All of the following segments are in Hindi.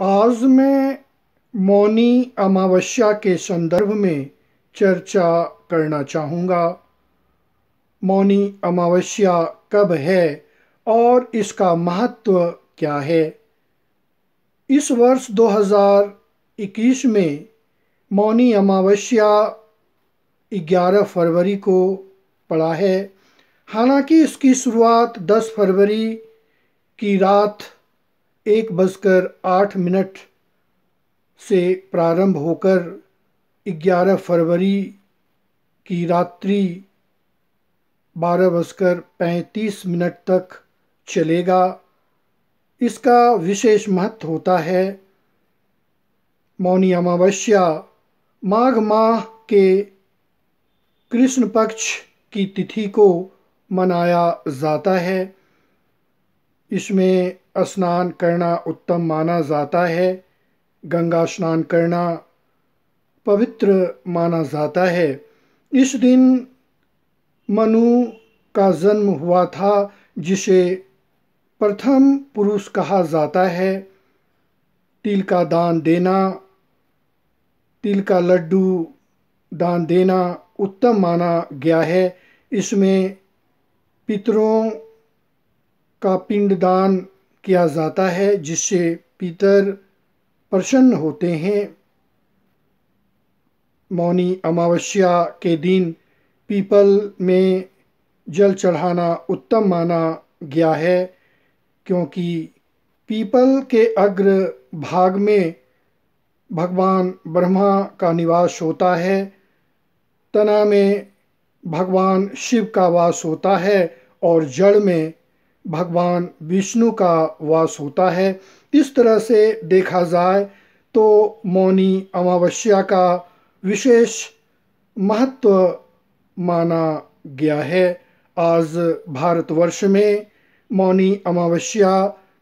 आज मैं मौनी अमावस्या के संदर्भ में चर्चा करना चाहूँगा मौनी अमावस्या कब है और इसका महत्व क्या है इस वर्ष 2021 में मौनी अमावस्या 11 फरवरी को पड़ा है हालांकि इसकी शुरुआत 10 फरवरी की रात एक बजकर आठ मिनट से प्रारंभ होकर 11 फरवरी की रात्रि बारह बजकर पैंतीस मिनट तक चलेगा इसका विशेष महत्व होता है मौनी अमावस्या माघ माह के कृष्ण पक्ष की तिथि को मनाया जाता है इसमें स्नान करना उत्तम माना जाता है गंगा स्नान करना पवित्र माना जाता है इस दिन मनु का जन्म हुआ था जिसे प्रथम पुरुष कहा जाता है तिल का दान देना तिल का लड्डू दान देना उत्तम माना गया है इसमें पितरों का पिंड दान किया जाता है जिससे पितर प्रसन्न होते हैं मौनी अमावस्या के दिन पीपल में जल चढ़ाना उत्तम माना गया है क्योंकि पीपल के अग्र भाग में भगवान ब्रह्मा का निवास होता है तना में भगवान शिव का वास होता है और जड़ में भगवान विष्णु का वास होता है इस तरह से देखा जाए तो मौनी अमावस्या का विशेष महत्व माना गया है आज भारतवर्ष में मौनी अमावस्या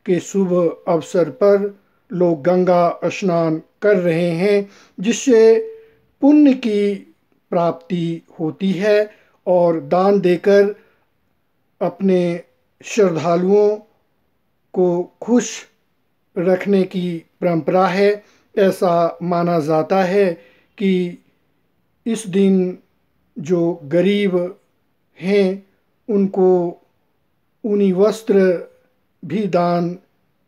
के शुभ अवसर पर लोग गंगा स्नान कर रहे हैं जिससे पुण्य की प्राप्ति होती है और दान देकर अपने श्रद्धालुओं को खुश रखने की परंपरा है ऐसा माना जाता है कि इस दिन जो गरीब हैं उनको ऊनी वस्त्र भी दान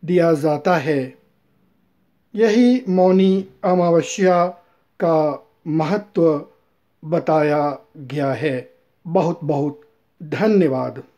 दिया जाता है यही मौनी अमावस्या का महत्व बताया गया है बहुत बहुत धन्यवाद